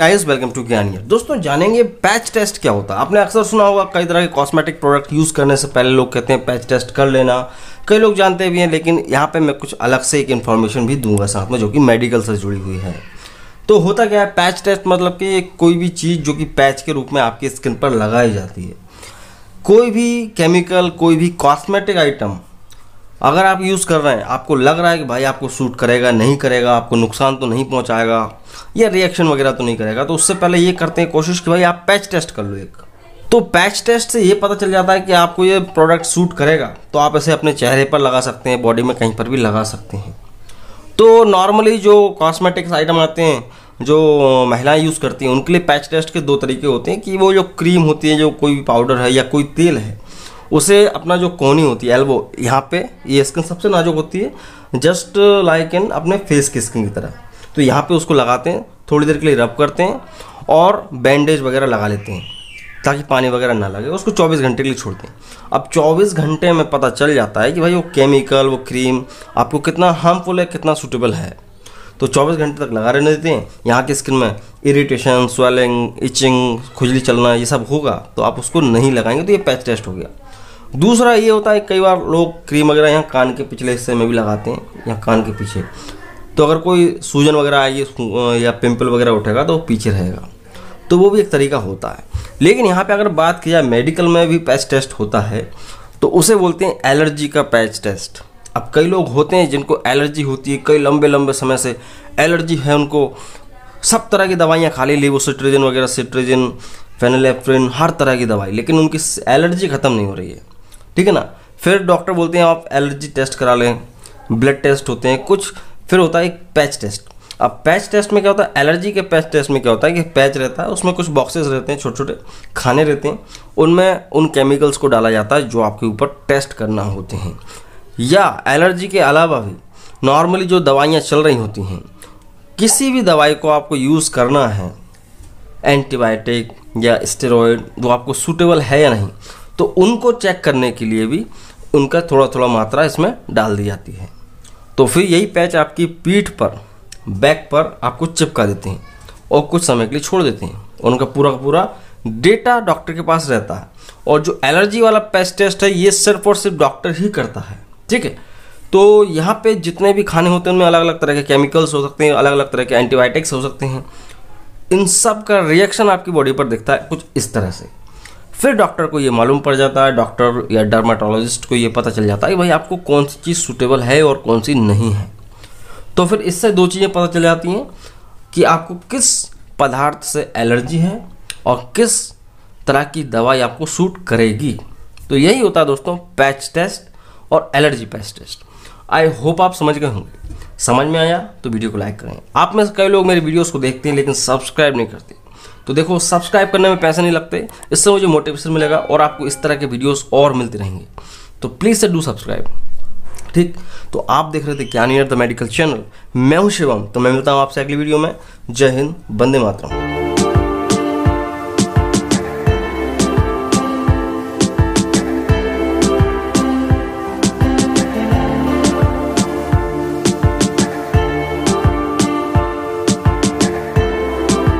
guys welcome to ज्ञानिया दोस्तों जानेंगे patch test क्या होता है आपने अक्सर सुना होगा कई तरह के कॉस्मेटिक प्रोडक्ट यूज़ करने से पहले लोग कहते हैं पैच टेस्ट कर लेना कई लोग जानते भी हैं लेकिन यहाँ पे मैं कुछ अलग से एक इन्फॉर्मेशन भी दूंगा साथ में जो कि मेडिकल से जुड़ी हुई है तो होता क्या है पैच टेस्ट मतलब कि कोई भी चीज़ जो कि पैच के रूप में आपकी स्किन पर लगाई जाती है कोई भी केमिकल कोई भी कॉस्मेटिक आइटम अगर आप यूज़ कर रहे हैं आपको लग रहा है कि भाई आपको सूट करेगा नहीं करेगा आपको नुकसान तो नहीं पहुंचाएगा या रिएक्शन वगैरह तो नहीं करेगा तो उससे पहले ये करते हैं कोशिश कि भाई आप पैच टेस्ट कर लो एक तो पैच टेस्ट से ये पता चल जाता है कि आपको ये प्रोडक्ट सूट करेगा तो आप इसे अपने चेहरे पर लगा सकते हैं बॉडी में कहीं पर भी लगा सकते हैं तो नॉर्मली जो कॉस्मेटिक्स आइटम आते हैं जो महिलाएं यूज़ करती हैं उनके लिए पैच टेस्ट के दो तरीके होते हैं कि वो जो क्रीम होती है जो कोई पाउडर है या कोई तेल है उसे अपना जो कोनी होती है एल्बो यहाँ पे ये स्किन सबसे नाजुक होती है जस्ट लाइक एन अपने फेस की स्किन की तरह तो यहाँ पे उसको लगाते हैं थोड़ी देर के लिए रब करते हैं और बैंडेज वगैरह लगा लेते हैं ताकि पानी वगैरह ना लगे उसको 24 घंटे के लिए छोड़ते हैं अब 24 घंटे में पता चल जाता है कि भाई वो केमिकल वो क्रीम आपको कितना हार्मफुल है कितना सूटेबल है तो 24 घंटे तक लगा रहने देते हैं यहाँ की स्किन में इरिटेशन स्वेलिंग इचिंग खुजली चलना ये सब होगा तो आप उसको नहीं लगाएंगे तो ये पैच टेस्ट हो गया दूसरा ये होता है कई बार लोग क्रीम वगैरह यहाँ कान के पिछले हिस्से में भी लगाते हैं यहाँ कान के पीछे तो अगर कोई सूजन वगैरह आएगी या पिंपल वगैरह उठेगा तो पीछे रहेगा तो वो भी एक तरीका होता है लेकिन यहाँ पे अगर बात की जाए मेडिकल में भी पैच टेस्ट होता है तो उसे बोलते हैं एलर्जी का पैच टेस्ट अब कई लोग होते हैं जिनको एलर्जी होती है कई लंबे लंबे समय से एलर्जी है उनको सब तरह की दवाइयाँ खा ली वो लिवोसिट्रीजन वगैरह सिट्रीजन फेनलेफ्रिन हर तरह की दवाई लेकिन उनकी एलर्जी ख़त्म नहीं हो रही है ठीक है ना फिर डॉक्टर बोलते हैं आप एलर्जी टेस्ट करा लें ब्लड टेस्ट होते हैं कुछ फिर होता है एक पैच टेस्ट अब पैच टेस्ट में क्या होता है एलर्जी के पैच टेस्ट में क्या होता है कि पैच रहता है उसमें कुछ बॉक्सेस रहते हैं छोटे छोटे खाने रहते हैं उनमें उन केमिकल्स को डाला जाता है जो आपके ऊपर टेस्ट करना होते हैं या एलर्जी के अलावा भी नॉर्मली जो दवाइयाँ चल रही होती हैं किसी भी दवाई को आपको यूज़ करना है एंटीबायोटिक या स्टेरॉयड वो आपको सूटेबल है या नहीं तो उनको चेक करने के लिए भी उनका थोड़ा थोड़ा मात्रा इसमें डाल दी जाती है तो फिर यही पैच आपकी पीठ पर बैक पर आपको चिपका देते हैं और कुछ समय के लिए छोड़ देते हैं उनका पूरा का पूरा डेटा डॉक्टर के पास रहता है और जो एलर्जी वाला पैच टेस्ट है ये सिर्फ और सिर्फ डॉक्टर ही करता है ठीक है तो यहाँ पे जितने भी खाने होते हैं उनमें अलग अलग तरह के केमिकल्स हो सकते हैं अलग अलग तरह के एंटीबायोटिक्स हो सकते हैं इन सब का रिएक्शन आपकी बॉडी पर दिखता है कुछ इस तरह से फिर डॉक्टर को ये मालूम पड़ जाता है डॉक्टर या डर्माटोलॉजिस्ट को ये पता चल जाता है कि भाई आपको कौन सी चीज़ सूटेबल है और कौन सी नहीं है तो फिर इससे दो चीज़ें पता चल जाती हैं कि आपको किस पदार्थ से एलर्जी है और किस तरह की दवाई आपको सूट करेगी तो यही होता है दोस्तों पैच टेस्ट और allergy patch test I hope आप समझ गए होंगे समझ में आया तो वीडियो को लाइक करें आप में से कई लोग मेरे वीडियोस को देखते हैं लेकिन सब्सक्राइब नहीं करते तो देखो सब्सक्राइब करने में पैसे नहीं लगते इससे मुझे मोटिवेशन मिलेगा और आपको इस तरह के वीडियोस और मिलते रहेंगे तो प्लीज़ से डू सब्सक्राइब ठीक तो आप देख रहे थे क्या नियर द मेडिकल चैनल मैं हूं शिवम तो मैं मिलता हूं आपसे अगली वीडियो में जय हिंद बंदे मातरम